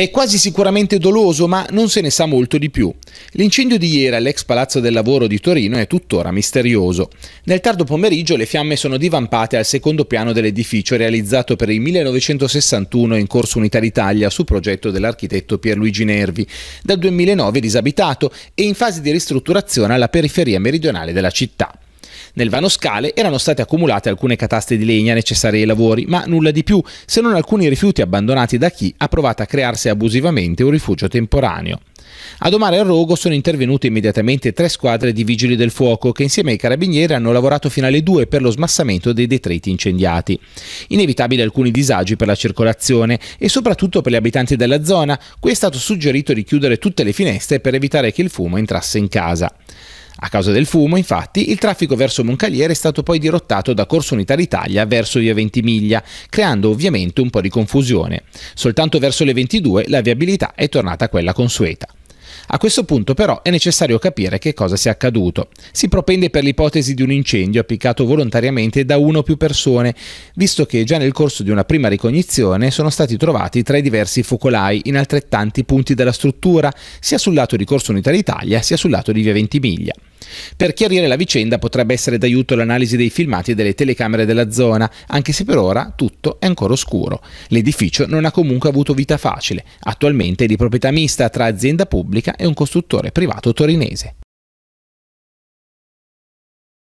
È quasi sicuramente doloso, ma non se ne sa molto di più. L'incendio di ieri all'ex Palazzo del Lavoro di Torino è tuttora misterioso. Nel tardo pomeriggio le fiamme sono divampate al secondo piano dell'edificio realizzato per il 1961 in corso Unità d'Italia su progetto dell'architetto Pierluigi Nervi, dal 2009 disabitato e in fase di ristrutturazione alla periferia meridionale della città. Nel vano scale erano state accumulate alcune cataste di legna necessarie ai lavori, ma nulla di più se non alcuni rifiuti abbandonati da chi ha provato a crearsi abusivamente un rifugio temporaneo. A domare il rogo sono intervenute immediatamente tre squadre di vigili del fuoco che insieme ai carabinieri hanno lavorato fino alle due per lo smassamento dei detriti incendiati. Inevitabili alcuni disagi per la circolazione e soprattutto per gli abitanti della zona, qui è stato suggerito di chiudere tutte le finestre per evitare che il fumo entrasse in casa. A causa del fumo, infatti, il traffico verso Moncaliere è stato poi dirottato da Corso Unità d'Italia verso via Ventimiglia, creando ovviamente un po' di confusione. Soltanto verso le 22 la viabilità è tornata a quella consueta. A questo punto però è necessario capire che cosa sia accaduto. Si propende per l'ipotesi di un incendio appiccato volontariamente da una o più persone, visto che già nel corso di una prima ricognizione sono stati trovati tre diversi focolai in altrettanti punti della struttura, sia sul lato di Corso Unità d'Italia sia sul lato di Via Ventimiglia. Per chiarire la vicenda potrebbe essere d'aiuto l'analisi dei filmati e delle telecamere della zona, anche se per ora tutto è ancora oscuro. L'edificio non ha comunque avuto vita facile, attualmente è di proprietà mista tra azienda pubblica è un costruttore privato torinese.